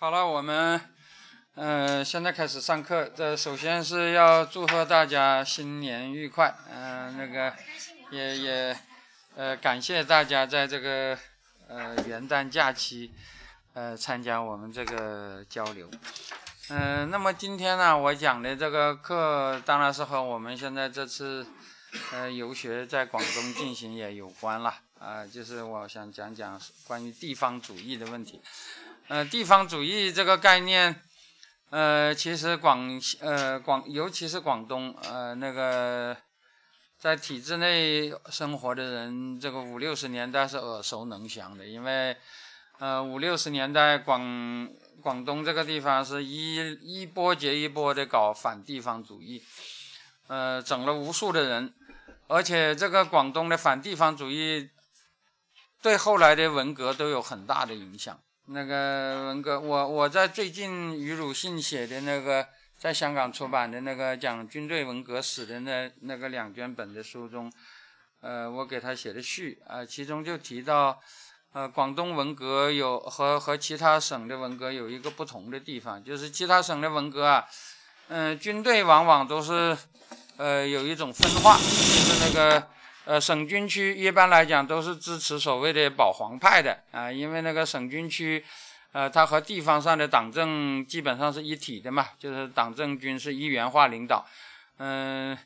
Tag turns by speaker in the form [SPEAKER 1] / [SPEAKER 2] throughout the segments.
[SPEAKER 1] 好了，我们，嗯，现在开始上课。这首先是要祝贺大家新年愉快，嗯，那个也也，呃，感谢大家在这个呃元旦假期，呃，参加我们这个交流。嗯，那么今天呢，我讲的这个课当然是和我们现在这次呃游学在广东进行也有关了，啊，就是我想讲讲关于地方主义的问题。呃，地方主义这个概念，呃，其实广呃广，尤其是广东呃那个在体制内生活的人，这个五六十年代是耳熟能详的，因为呃五六十年代广广东这个地方是一一波接一波的搞反地方主义，呃，整了无数的人，而且这个广东的反地方主义对后来的文革都有很大的影响。那个文革，我我在最近于鲁信写的那个在香港出版的那个讲军队文革史的那那个两卷本的书中，呃，我给他写的序啊，其中就提到，呃，广东文革有和和其他省的文革有一个不同的地方，就是其他省的文革啊，嗯，军队往往都是，呃，有一种分化，就是那个。呃，省军区一般来讲都是支持所谓的保皇派的啊，因为那个省军区，呃，它和地方上的党政基本上是一体的嘛，就是党政军是一元化领导。嗯，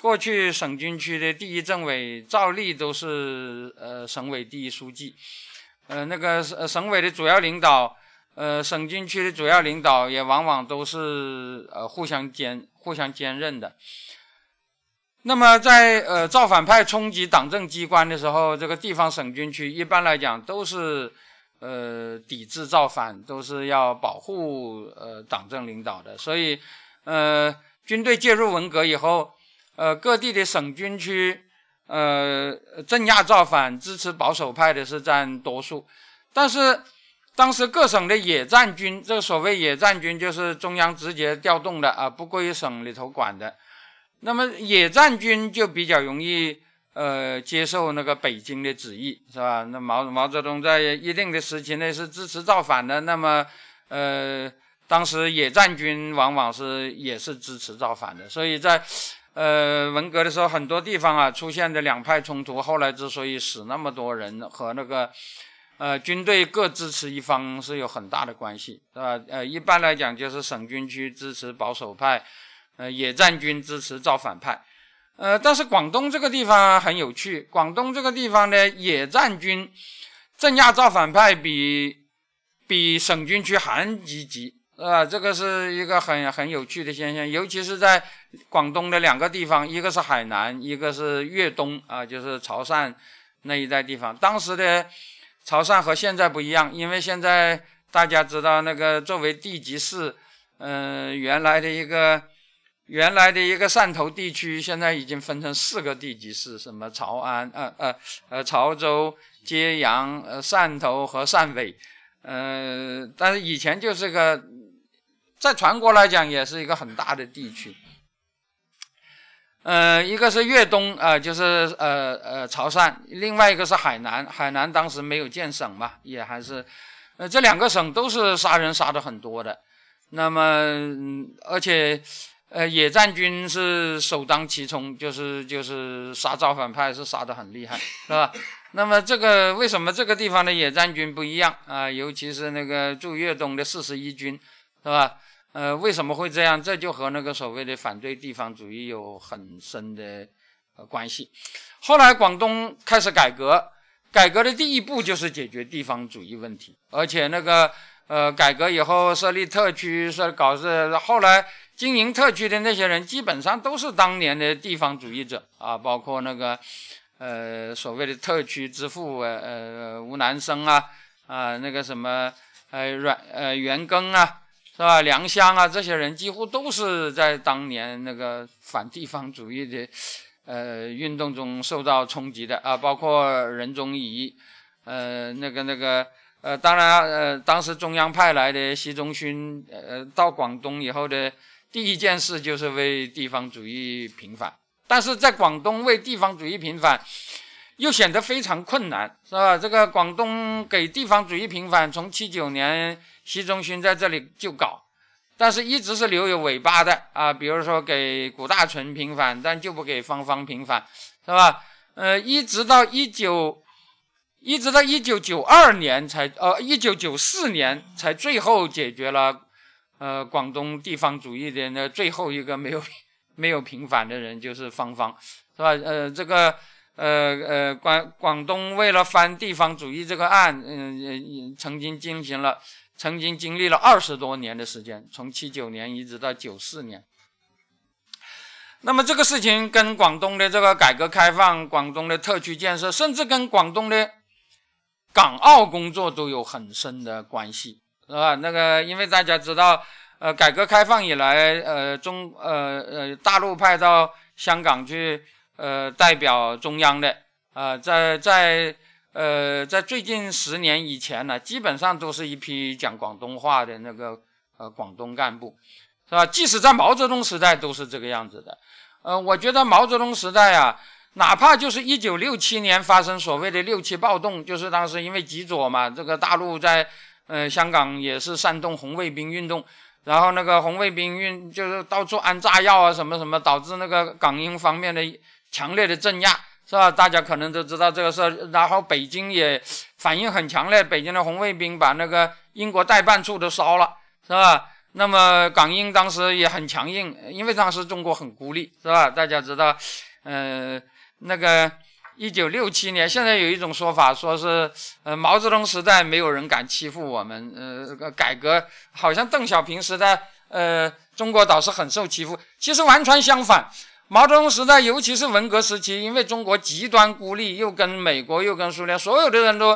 [SPEAKER 1] 过去省军区的第一政委赵立都是呃省委第一书记，呃，那个省省委的主要领导，呃，省军区的主要领导也往往都是呃互相兼互相兼任的。那么在呃造反派冲击党政机关的时候，这个地方省军区一般来讲都是呃抵制造反，都是要保护呃党政领导的。所以，呃军队介入文革以后，呃各地的省军区呃镇压造反、支持保守派的是占多数。但是当时各省的野战军，这个所谓野战军就是中央直接调动的啊，不归省里头管的。那么野战军就比较容易呃接受那个北京的旨意是吧？那毛毛泽东在一定的时期内是支持造反的，那么呃当时野战军往往是也是支持造反的，所以在呃文革的时候很多地方啊出现的两派冲突，后来之所以死那么多人和那个呃军队各支持一方是有很大的关系是吧？呃一般来讲就是省军区支持保守派。呃，野战军支持造反派，呃，但是广东这个地方很有趣。广东这个地方呢，野战军镇压造反派比比省军区还积极，啊、这个是一个很很有趣的现象，尤其是在广东的两个地方，一个是海南，一个是粤东啊，就是潮汕那一带地方。当时的潮汕和现在不一样，因为现在大家知道那个作为地级市，嗯，原来的一个。原来的一个汕头地区，现在已经分成四个地级市，什么潮安、呃呃呃潮州、揭阳、呃汕头和汕尾，呃，但是以前就是个，在全国来讲也是一个很大的地区，呃，一个是粤东，呃，就是呃呃潮汕，另外一个是海南，海南当时没有建省嘛，也还是，呃，这两个省都是杀人杀的很多的，那么而且。呃，野战军是首当其冲，就是就是杀造反派是杀得很厉害，是吧？那么这个为什么这个地方的野战军不一样啊？尤其是那个驻粤东的四十一军，是吧？呃，为什么会这样？这就和那个所谓的反对地方主义有很深的呃关系。后来广东开始改革，改革的第一步就是解决地方主义问题，而且那个呃，改革以后设立特区，设搞是后来。经营特区的那些人基本上都是当年的地方主义者啊，包括那个，呃，所谓的特区之父呃呃吴南生啊啊那个什么呃阮呃袁庚啊是吧梁乡啊这些人几乎都是在当年那个反地方主义的，呃运动中受到冲击的啊，包括任仲夷，呃那个那个呃当然呃当时中央派来的习仲勋呃到广东以后的。第一件事就是为地方主义平反，但是在广东为地方主义平反，又显得非常困难，是吧？这个广东给地方主义平反，从七九年习仲勋在这里就搞，但是一直是留有尾巴的啊，比如说给古大纯平反，但就不给方方平反，是吧？呃，一直到一九，一直到一九九二年才，呃，一九九四年才最后解决了。呃，广东地方主义的那最后一个没有 没有平反的人就是方方，是吧？呃，这个呃呃广广东为了翻地方主义这个案，嗯嗯，曾经进行了，曾经经历了二十多年的时间，从七九年一直到九四年。那么这个事情跟广东的这个改革开放、广东的特区建设，甚至跟广东的港澳工作都有很深的关系。是吧？那个，因为大家知道，呃，改革开放以来，呃，中呃呃大陆派到香港去，呃，代表中央的，呃，在在呃在最近十年以前呢，基本上都是一批讲广东话的那个呃广东干部，是吧？即使在毛泽东时代都是这个样子的。呃，我觉得毛泽东时代啊，哪怕就是一九六七年发生所谓的六七暴动，就是当时因为极左嘛，这个大陆在。呃，香港也是煽动红卫兵运动，然后那个红卫兵运就是到处安炸药啊，什么什么，导致那个港英方面的强烈的镇压，是吧？大家可能都知道这个事。然后北京也反应很强烈，北京的红卫兵把那个英国代办处都烧了，是吧？那么港英当时也很强硬，因为当时中国很孤立，是吧？大家知道，呃，那个。一九六七年，现在有一种说法，说是，呃，毛泽东时代没有人敢欺负我们，呃，这个改革好像邓小平时代，呃，中国倒是很受欺负。其实完全相反，毛泽东时代，尤其是文革时期，因为中国极端孤立，又跟美国又跟苏联，所有的人都，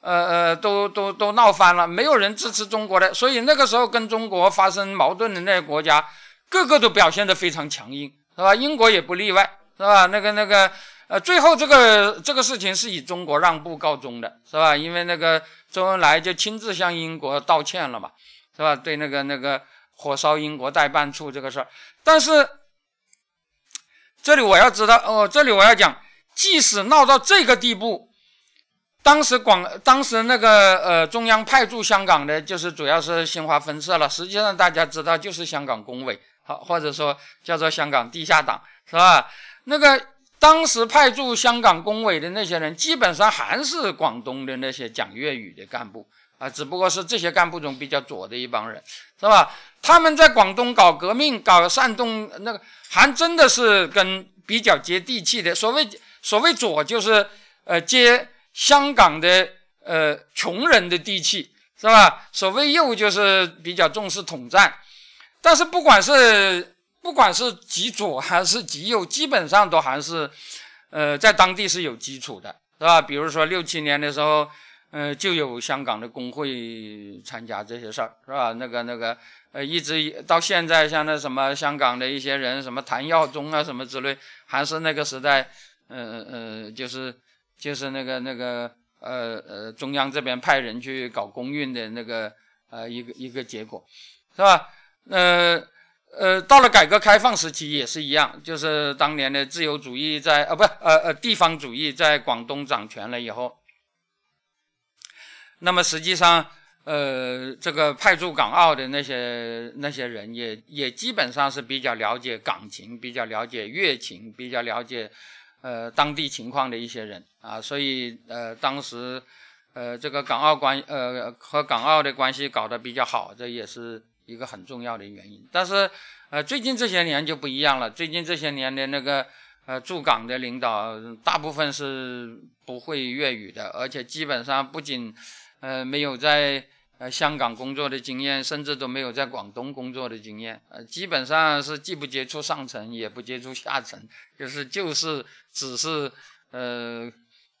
[SPEAKER 1] 呃呃，都都都闹翻了，没有人支持中国的，所以那个时候跟中国发生矛盾的那些国家，个个都表现得非常强硬，是吧？英国也不例外，是吧？那个那个。呃，最后这个这个事情是以中国让步告终的，是吧？因为那个周恩来就亲自向英国道歉了嘛，是吧？对那个那个火烧英国代办处这个事儿，但是这里我要知道哦，这里我要讲，即使闹到这个地步，当时广当时那个呃，中央派驻香港的，就是主要是新华分社了。实际上大家知道，就是香港工委，好或者说叫做香港地下党，是吧？那个。当时派驻香港工委的那些人，基本上还是广东的那些讲粤语的干部啊，只不过是这些干部中比较左的一帮人，是吧？他们在广东搞革命，搞煽动，那个，还真的是跟比较接地气的。所谓所谓左，就是呃接香港的呃穷人的地气，是吧？所谓右，就是比较重视统战。但是不管是不管是极左还是极右，基本上都还是，呃，在当地是有基础的，是吧？比如说六七年的时候，呃，就有香港的工会参加这些事儿，是吧？那个那个，呃，一直到现在，像那什么香港的一些人，什么谭耀宗啊什么之类，还是那个时代，呃呃，就是就是那个那个，呃呃，中央这边派人去搞工运的那个，呃，一个一个结果，是吧？呃。呃，到了改革开放时期也是一样，就是当年的自由主义在啊，不呃呃地方主义在广东掌权了以后，那么实际上呃这个派驻港澳的那些那些人也也基本上是比较了解港情、比较了解粤情、比较了解呃当地情况的一些人啊，所以呃当时呃这个港澳关呃和港澳的关系搞得比较好，这也是。一个很重要的原因，但是，呃，最近这些年就不一样了。最近这些年的那个，呃，驻港的领导大部分是不会粤语的，而且基本上不仅，呃，没有在呃香港工作的经验，甚至都没有在广东工作的经验，呃，基本上是既不接触上层，也不接触下层，就是就是只是，呃，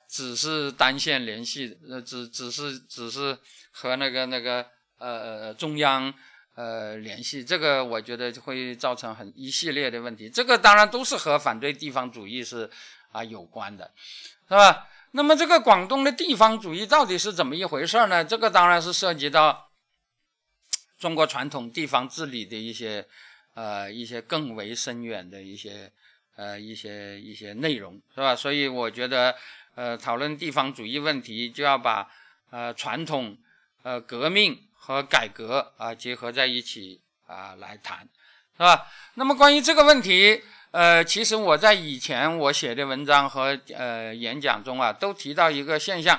[SPEAKER 1] 只是单线联系，呃，只只是只是和那个那个呃中央。呃，联系这个，我觉得会造成很一系列的问题。这个当然都是和反对地方主义是啊有关的，是吧？那么这个广东的地方主义到底是怎么一回事呢？这个当然是涉及到中国传统地方治理的一些呃一些更为深远的一些呃一些一些内容，是吧？所以我觉得呃讨论地方主义问题，就要把呃传统呃革命。和改革啊结合在一起啊来谈，是吧？那么关于这个问题，呃，其实我在以前我写的文章和呃演讲中啊，都提到一个现象，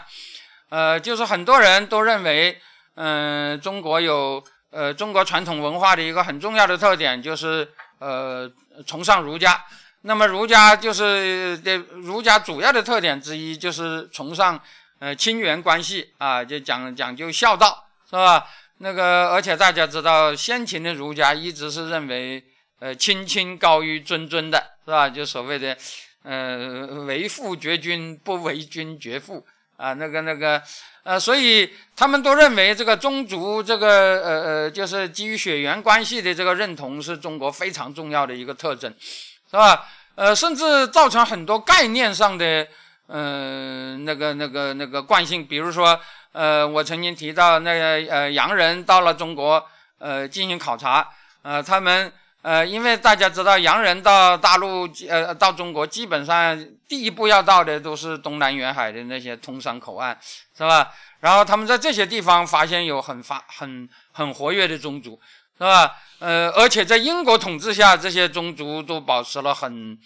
[SPEAKER 1] 呃，就是很多人都认为，嗯，中国有呃中国传统文化的一个很重要的特点就是呃崇尚儒家。那么儒家就是的儒家主要的特点之一就是崇尚呃亲缘关系啊，就讲讲究孝道。是吧？那个，而且大家知道，先秦的儒家一直是认为，呃，亲亲高于尊尊的，是吧？就所谓的，呃，为父绝君，不为君绝父啊。那个，那个，呃，所以他们都认为，这个宗族，这个呃呃，就是基于血缘关系的这个认同，是中国非常重要的一个特征，是吧？呃，甚至造成很多概念上的，呃，那个、那个、那个惯性，比如说。呃，我曾经提到那个呃，洋人到了中国，呃，进行考察，呃，他们呃，因为大家知道，洋人到大陆呃，到中国基本上第一步要到的都是东南沿海的那些通商口岸，是吧？然后他们在这些地方发现有很发很很活跃的宗族，是吧？呃，而且在英国统治下，这些宗族都保持了很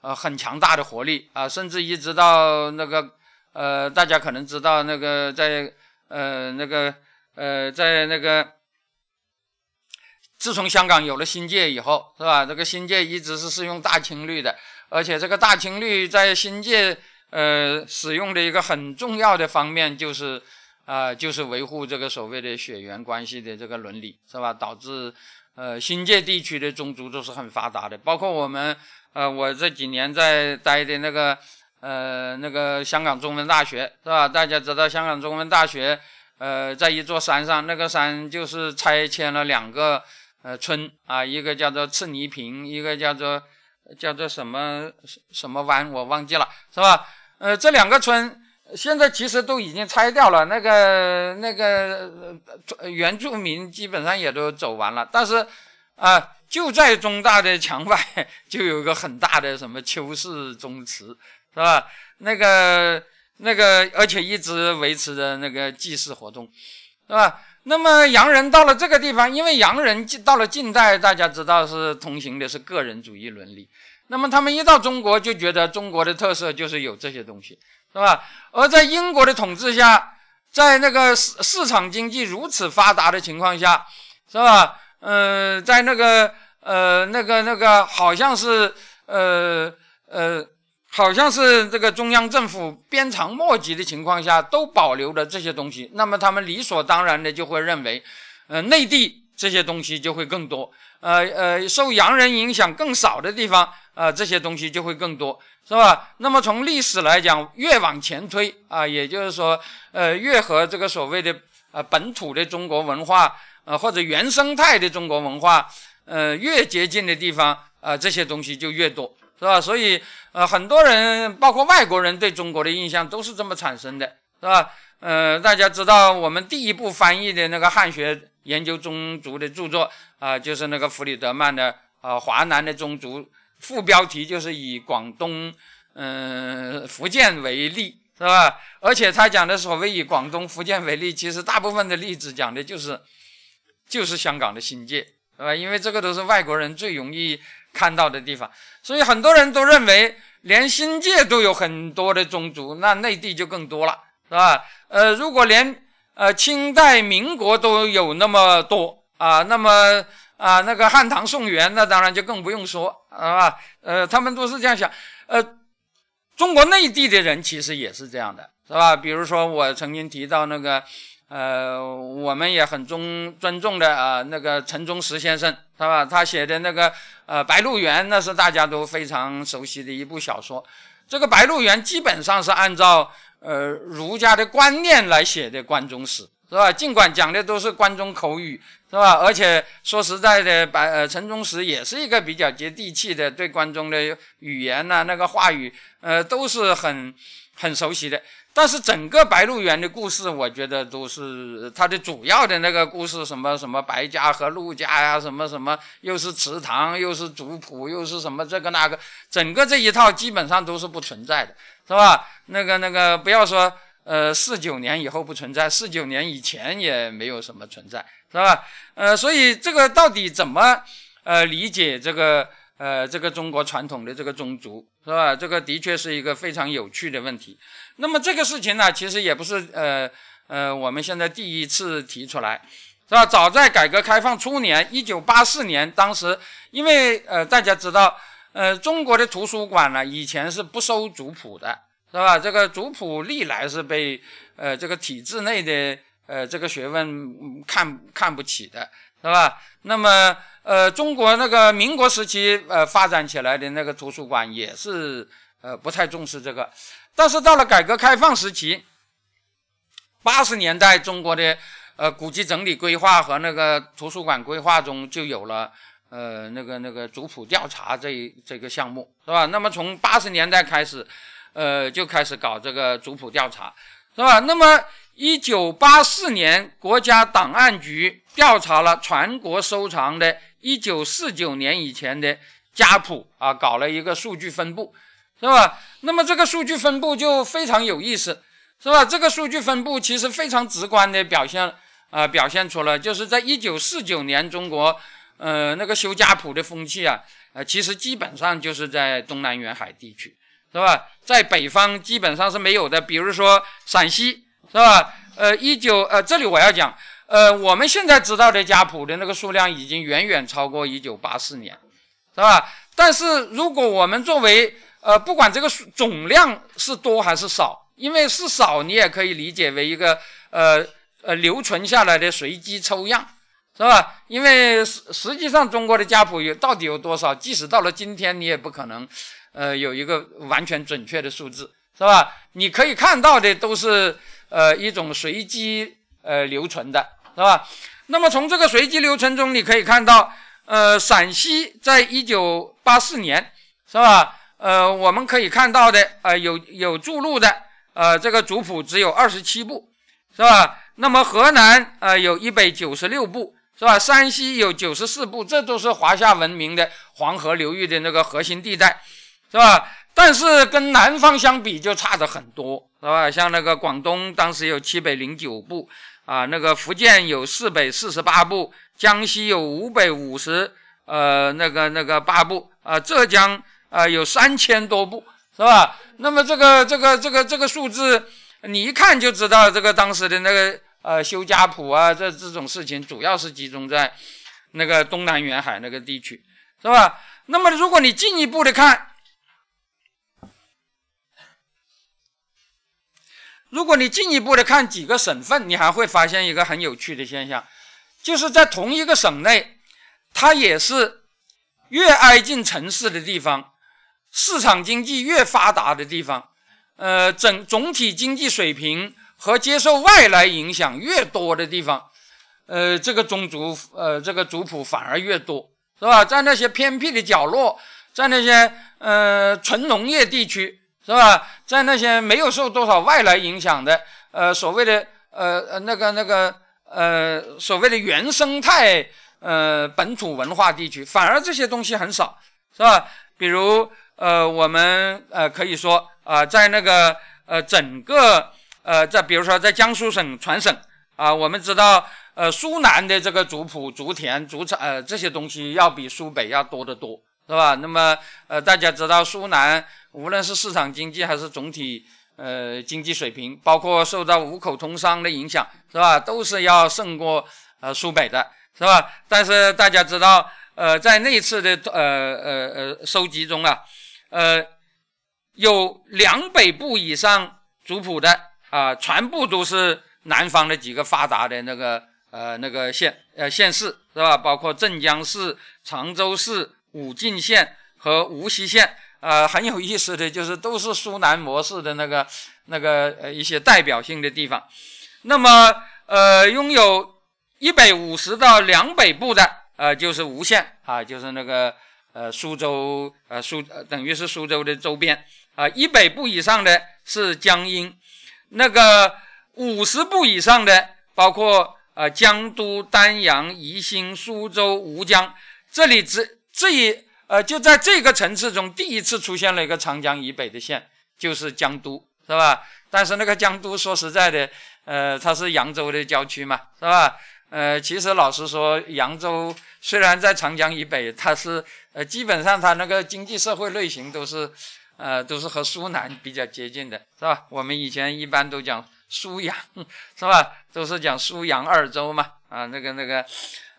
[SPEAKER 1] 呃很强大的活力啊，甚至一直到那个。呃，大家可能知道，那个在呃，那个呃，在那个，自从香港有了新界以后，是吧？这个新界一直是适用大清律的，而且这个大清律在新界呃使用的一个很重要的方面就是啊，就是维护这个所谓的血缘关系的这个伦理，是吧？导致呃，新界地区的宗族都是很发达的，包括我们呃，我这几年在待的那个。呃，那个香港中文大学是吧？大家知道香港中文大学，呃，在一座山上，那个山就是拆迁了两个呃村啊，一个叫做赤泥坪，一个叫做叫做什么什么湾，我忘记了，是吧？呃，这两个村现在其实都已经拆掉了，那个那个原住民基本上也都走完了，但是啊，就在中大的墙外 就有一个很大的什么邱氏宗祠。是吧？那个、那个，而且一直维持着那个祭祀活动，是吧？那么洋人到了这个地方，因为洋人到了近代，大家知道是通行的是个人主义伦理，那么他们一到中国就觉得中国的特色就是有这些东西，是吧？而在英国的统治下，在那个市市场经济如此发达的情况下，是吧？嗯，在那个呃那个那个好像是呃呃。好像是这个中央政府鞭长莫及的情况下，都保留了这些东西。那么他们理所当然的就会认为，呃，内地这些东西就会更多。呃呃，受洋人影响更少的地方，啊，这些东西就会更多，是吧？那么从历史来讲，越往前推啊，也就是说，呃，越和这个所谓的呃本土的中国文化呃或者原生态的中国文化，呃越接近的地方啊，这些东西就越多。是吧？所以，呃，很多人，包括外国人对中国的印象都是这么产生的，是吧？呃，大家知道，我们第一部翻译的那个汉学研究宗族的著作啊，就是那个弗里德曼的啊，《华南的宗族》，副标题就是以广东、嗯、福建为例，是吧？而且他讲的所谓以广东、福建为例，其实大部分的例子讲的就是，就是香港的新界，是吧？因为这个都是外国人最容易。看到的地方，所以很多人都认为，连新界都有很多的宗族，那内地就更多了，是吧？呃，如果连呃清代、民国都有那么多啊，那么啊那个汉唐宋元，那当然就更不用说是吧？呃，他们都是这样想。呃，中国内地的人其实也是这样的，是吧？比如说我曾经提到那个，呃，我们也很尊尊重的啊那个陈忠实先生。是吧？他写的那个，呃，《白鹿原》那是大家都非常熟悉的一部小说。这个《白鹿原》基本上是按照呃儒家的观念来写的关中史，是吧？尽管讲的都是关中口语，是吧？而且说实在的，白呃陈忠实也是一个比较接地气的，对关中的语言呐、那个话语，呃，都是很很熟悉的。但是整个白鹿原的故事，我觉得都是它的主要的那个故事，什么什么白家和鹿家呀，什么什么又是祠堂，又是族谱，又是什么这个那个，整个这一套基本上都是不存在的，是吧？那个那个不要说，呃，四九年以后不存在，四九年以前也没有什么存在，是吧？呃，所以这个到底怎么呃理解这个？呃，这个中国传统的这个宗族是吧？这个的确是一个非常有趣的问题。那么这个事情呢，其实也不是呃呃我们现在第一次提出来，是吧？早在改革开放初年，一九八四年，当时因为呃大家知道，呃中国的图书馆呢以前是不收族谱的，是吧？这个族谱历来是被呃这个体制内的呃这个学问看看不起的，是吧？那么。呃，中国那个民国时期，呃，发展起来的那个图书馆也是呃不太重视这个，但是到了改革开放时期，八十年代中国的呃古籍整理规划和那个图书馆规划中就有了呃那个那个族谱调查这一这个项目，是吧？那么从八十年代开始，呃，就开始搞这个族谱调查，是吧？那么一九八四年，国家档案局调查了全国收藏的。一九四九年以前的家谱啊，搞了一个数据分布，是吧？那么这个数据分布就非常有意思，是吧？这个数据分布其实非常直观的表现啊，表现出了就是在一九四九年中国，呃，那个修家谱的风气啊，呃，其实基本上就是在东南沿海地区，是吧？在北方基本上是没有的，比如说陕西，是吧？呃，一九呃，这里我要讲。呃，我们现在知道的家谱的那个数量已经远远超过一九八四年，是吧？但是如果我们作为呃，不管这个数总量是多还是少，因为是少，你也可以理解为一个呃呃留存下来的随机抽样，是吧？因为实实际上中国的家谱有到底有多少，即使到了今天，你也不可能呃有一个完全准确的数字，是吧？你可以看到的都是呃一种随机呃留存的。是吧？那么从这个随机流程中，你可以看到，呃，陕西在一九八四年，是吧？呃，我们可以看到的，呃，有有注入的，呃，这个族谱只有二十七部，是吧？那么河南，啊，有一百九十六部，是吧？山西有九十四部，这都是华夏文明的黄河流域的那个核心地带，是吧？但是跟南方相比就差的很多，是吧？像那个广东当时有七百零九部。啊，那个福建有四百四十八部，江西有五百五十，呃，那个那个八部，啊，浙江啊有三千多部，是吧？那么这个这个这个这个数字，你一看就知道，这个当时的那个呃修家谱啊，这这种事情主要是集中在那个东南沿海那个地区，是吧？那么如果你进一步的看。如果你进一步的看几个省份，你还会发现一个很有趣的现象，就是在同一个省内，它也是越挨近城市的地方，市场经济越发达的地方，呃，整总体经济水平和接受外来影响越多的地方，呃，这个宗族，呃，这个族谱反而越多，是吧？在那些偏僻的角落，在那些呃纯农业地区。是吧？在那些没有受多少外来影响的，呃，所谓的呃呃那个那个呃所谓的原生态呃本土文化地区，反而这些东西很少，是吧？比如呃我们呃可以说啊，在那个呃整个呃在比如说在江苏省全省啊，我们知道呃苏南的这个族谱、族田、族产呃这些东西要比苏北要多得多。是吧？那么呃，大家知道苏南，无论是市场经济还是总体呃经济水平，包括受到五口通商的影响，是吧？都是要胜过呃苏北的，是吧？但是大家知道，呃，在那次的呃呃呃收集中啊，呃，有两百部以上族谱的啊，全部都是南方的几个发达的那个呃那个县呃县市，是吧？包括镇江市、常州市。武进县和无锡县，呃，很有意思的就是都是苏南模式的那个那个呃一些代表性的地方。那么，呃，拥有一百五十到两百步的，呃，就是吴县啊，就是那个呃苏州呃苏等于是苏州的周边啊，一百步以上的是江阴，那个五十步以上的包括呃江都、丹阳、宜兴、苏州、吴江，这里只。这一呃，就在这个层次中，第一次出现了一个长江以北的县，就是江都，是吧？但是那个江都说实在的，呃，它是扬州的郊区嘛，是吧？呃，其实老实说，扬州虽然在长江以北，它是呃，基本上它那个经济社会类型都是呃，都是和苏南比较接近的，是吧？我们以前一般都讲苏扬，是吧？都是讲苏扬二州嘛，啊，那个那个，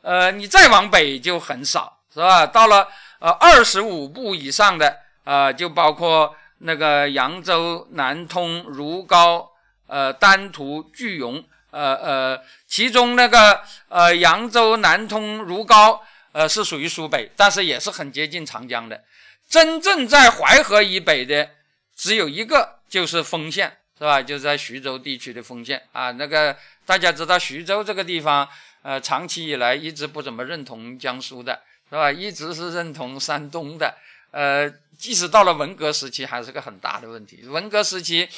[SPEAKER 1] 呃，你再往北就很少。是吧？到了呃二十五步以上的，呃，就包括那个扬州、南通、如皋、呃丹徒、句容，呃呃，其中那个呃扬州、南通、如皋呃是属于苏北，但是也是很接近长江的。真正在淮河以北的只有一个，就是丰县，是吧？就是在徐州地区的丰县啊。那个大家知道徐州这个地方，呃，长期以来一直不怎么认同江苏的。是吧？一直是认同山东的，呃，即使到了文革时期，还是个很大的问题。文革时期，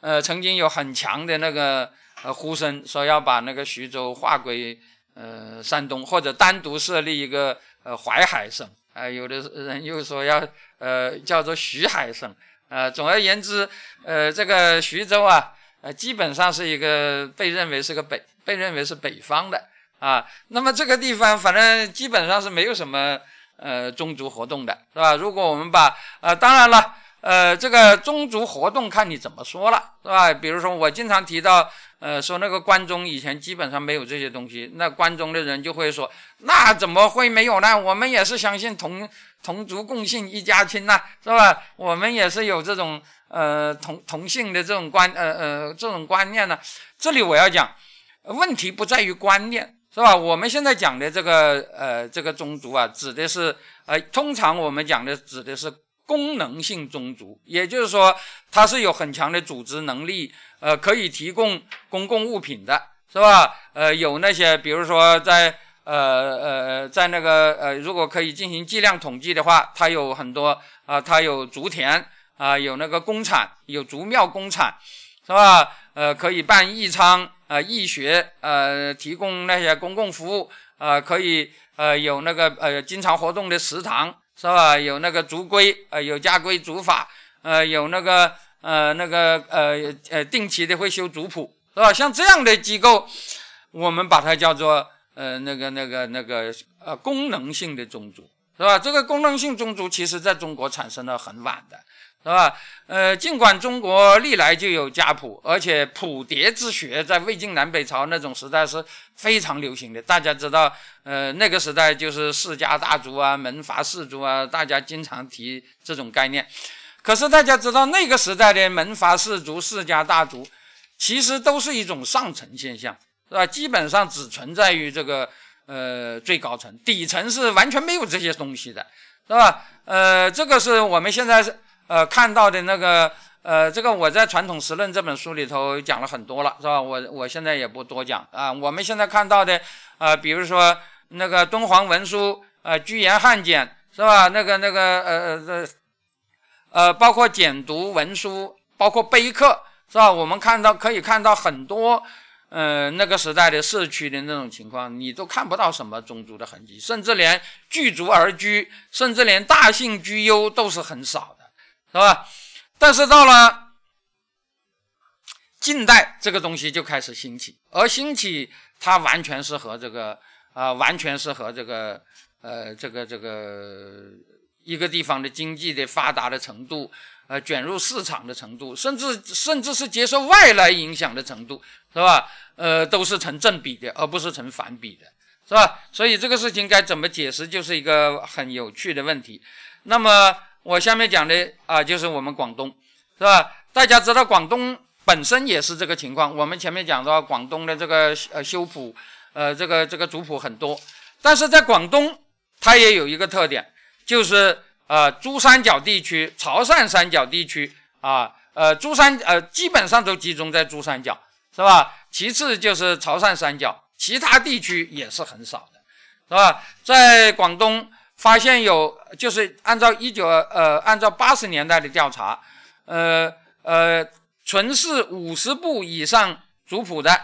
[SPEAKER 1] 呃，曾经有很强的那个呃呼声，说要把那个徐州划归呃山东，或者单独设立一个呃淮海省啊。有的人又说要呃叫做徐海省啊。总而言之，呃，这个徐州啊，呃，基本上是一个被认为是个北，被认为是北方的。啊，那么这个地方反正基本上是没有什么呃宗族活动的，是吧？如果我们把呃，当然了，呃，这个宗族活动看你怎么说了，是吧？比如说我经常提到呃，说那个关中以前基本上没有这些东西，那关中的人就会说，那怎么会没有呢？我们也是相信同同族共姓一家亲呐，是吧？我们也是有这种呃同同姓的这种观呃呃这种观念呢。这里我要讲，问题不在于观念。是吧？我们现在讲的这个呃，这个宗族啊，指的是呃，通常我们讲的指的是功能性宗族，也就是说，它是有很强的组织能力，呃，可以提供公共物品的，是吧？呃，有那些，比如说在呃呃在那个呃，如果可以进行计量统计的话，它有很多啊，它有竹田啊，有那个工厂，有竹庙工厂，是吧？呃，可以办义仓，呃，义学，呃，提供那些公共服务，呃，可以，呃，有那个，呃，经常活动的食堂，是吧？有那个族规，呃，有家规族法，呃，有那个，呃，那个，呃，呃，定期的会修族谱，是吧？像这样的机构，我们把它叫做，呃，那个，那个，那个，呃，功能性的宗族，是吧？这个功能性宗族，其实在中国产生的很晚的。是吧？呃，尽管中国历来就有家谱，而且谱牒之学在魏晋南北朝那种时代是非常流行的。大家知道，呃，那个时代就是世家大族啊、门阀士族啊，大家经常提这种概念。可是大家知道，那个时代的门阀士族、世家大族，其实都是一种上层现象，是吧？基本上只存在于这个呃最高层，底层是完全没有这些东西的，是吧？呃，这个是我们现在是。呃，看到的那个，呃，这个我在《传统时论》这本书里头讲了很多了，是吧？我我现在也不多讲啊。我们现在看到的，啊，比如说那个敦煌文书，啊，居延汉简，是吧？那个那个呃呃呃，呃，包括简牍文书，包括碑刻，是吧？我们看到可以看到很多，嗯，那个时代的社区的那种情况，你都看不到什么宗族的痕迹，甚至连聚族而居，甚至连大姓居优都是很少的。是吧？但是到了近代，这个东西就开始兴起，而兴起它完全是和这个啊，完全是和这个呃，这个这个一个地方的经济的发达的程度，呃，卷入市场的程度，甚至甚至是接受外来影响的程度，是吧？呃，都是成正比的，而不是成反比的，是吧？所以这个事情该怎么解释，就是一个很有趣的问题。那么。我下面讲的啊，就是我们广东，是吧？大家知道广东本身也是这个情况。我们前面讲到广东的这个呃修谱，呃这个这个族谱很多，但是在广东它也有一个特点，就是呃珠三角地区、潮汕三角地区啊，呃珠三呃基本上都集中在珠三角，是吧？其次就是潮汕三角，其他地区也是很少的，是吧？在广东。发现有，就是按照一九呃，按照八十年代的调查，呃呃，存世五十部以上族谱的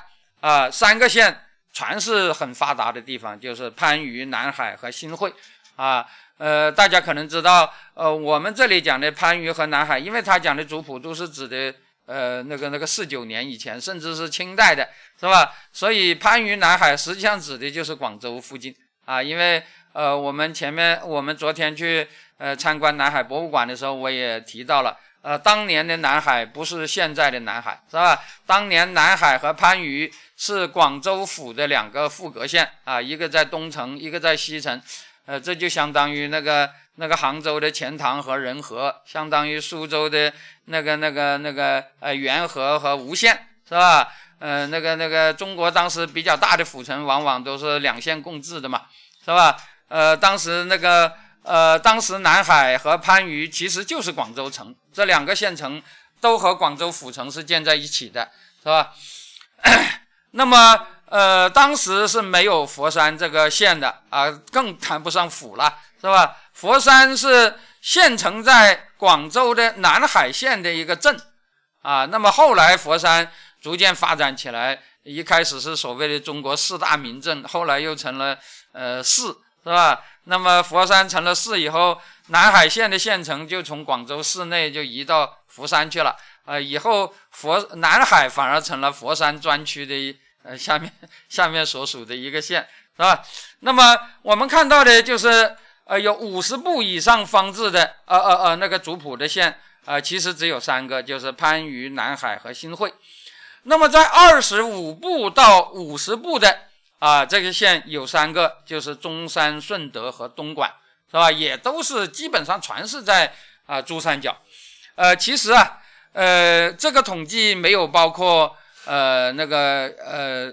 [SPEAKER 1] 啊，三个县全是很发达的地方，就是番禺、南海和新会啊。呃，大家可能知道，呃，我们这里讲的番禺和南海，因为他讲的族谱都是指的呃那个那个四九年以前，甚至是清代的，是吧？所以番禺、南海实际上指的就是广州附近啊，因为。呃，我们前面我们昨天去呃参观南海博物馆的时候，我也提到了，呃，当年的南海不是现在的南海，是吧？当年南海和番禺是广州府的两个副阁县啊，一个在东城，一个在西城，呃，这就相当于那个那个杭州的钱塘和仁和，相当于苏州的那个那个那个呃元和和吴县，是吧？呃，那个那个中国当时比较大的府城，往往都是两县共治的嘛，是吧？呃，当时那个呃，当时南海和番禺其实就是广州城这两个县城，都和广州府城是建在一起的，是吧？那么呃，当时是没有佛山这个县的啊，更谈不上府了，是吧？佛山是县城在广州的南海县的一个镇啊，那么后来佛山逐渐发展起来，一开始是所谓的中国四大名镇，后来又成了呃市。是吧？那么佛山成了市以后，南海县的县城就从广州市内就移到佛山去了。啊，以后佛南海反而成了佛山专区的呃下面 下面所属的一个县，是吧？那么我们看到的就是呃有五十步以上方志的呃呃呃那个族谱的县啊，其实只有三个，就是番禺、南海和新会。那么在二十五步到五十步的。啊，这个县有三个，就是中山、顺德和东莞，是吧？也都是基本上全是在啊珠三角。呃，其实啊，呃，这个统计没有包括呃那个呃，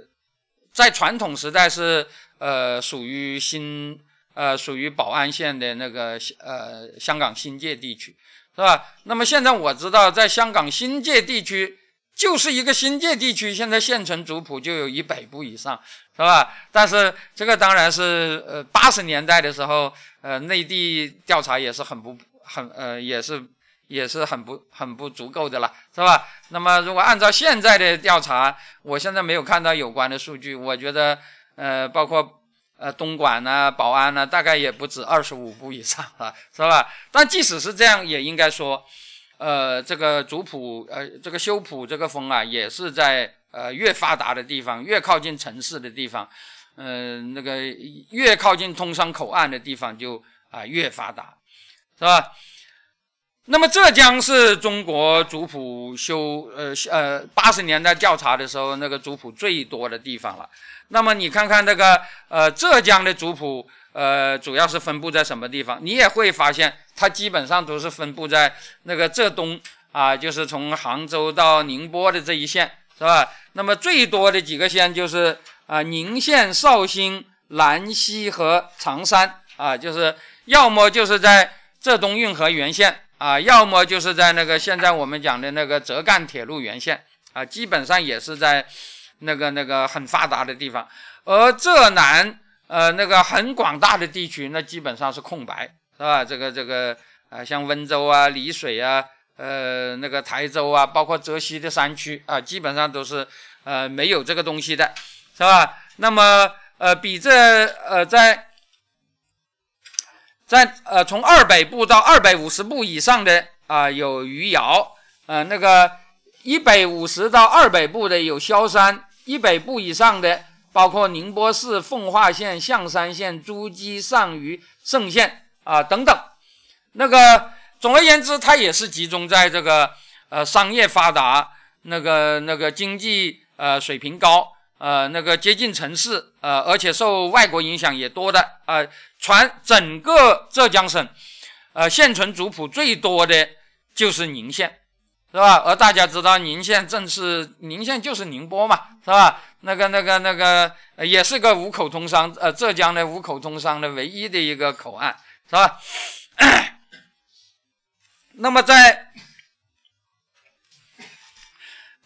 [SPEAKER 1] 在传统时代是呃属于新呃属于宝安县的那个呃香港新界地区，是吧？那么现在我知道，在香港新界地区就是一个新界地区，现在县城族谱就有一百部以上。是吧？但是这个当然是，呃，八十年代的时候，呃，内地调查也是很不很呃，也是也是很不很不足够的啦，是吧？那么如果按照现在的调查，我现在没有看到有关的数据，我觉得，呃，包括呃东莞呐、宝安呐，大概也不止二十五部以上了，是吧？但即使是这样，也应该说，呃，这个族谱呃，这个修谱这个风啊，也是在。呃，越发达的地方，越靠近城市的地方，呃，那个越靠近通商口岸的地方，就啊越发达，是吧？那么浙江是中国族谱修呃呃八十年代调查的时候，那个族谱最多的地方了。那么你看看那个呃浙江的族谱，呃主要是分布在什么地方？你也会发现，它基本上都是分布在那个浙东啊，就是从杭州到宁波的这一线，是吧？那么最多的几个县就是啊，宁县、绍兴、兰溪和常山啊，就是要么就是在浙东运河沿线啊，要么就是在那个现在我们讲的那个浙赣铁路沿线啊，基本上也是在那个那个很发达的地方。而浙南呃那个很广大的地区，那基本上是空白，是吧？这个这个啊，像温州啊、丽水啊、呃那个台州啊，包括浙西的山区啊，基本上都是。呃，没有这个东西的是吧？那么，呃，比这，呃，在，在呃，从二百步到二百五十步以上的啊，有余姚，呃，那个一百五十到二百步的有萧山，一百步以上的包括宁波市奉化县、象山县、诸暨上虞嵊县啊等等。那个，总而言之，它也是集中在这个呃商业发达，那个那个经济。呃，水平高，呃，那个接近城市，呃，而且受外国影响也多的，呃，全整个浙江省，呃，现存族谱最多的就是宁县，是吧？而大家知道宁县正是宁县就是宁波嘛，是吧？那个那个那个也是个五口通商，呃，浙江的五口通商的唯一的一个口岸，是吧？那么在。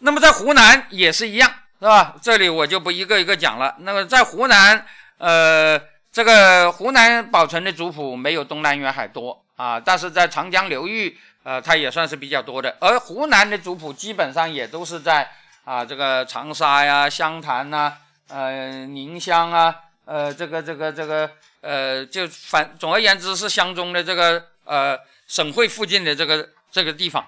[SPEAKER 1] 那么在湖南也是一样，是吧？这里我就不一个一个讲了。那么在湖南，呃，这个湖南保存的族谱没有东南沿海多啊，但是在长江流域，呃，它也算是比较多的。而湖南的族谱基本上也都是在啊，这个长沙呀、湘潭呐、呃宁乡啊、呃这个这个这个呃，就反总而言之是湘中的这个呃省会附近的这个这个地方。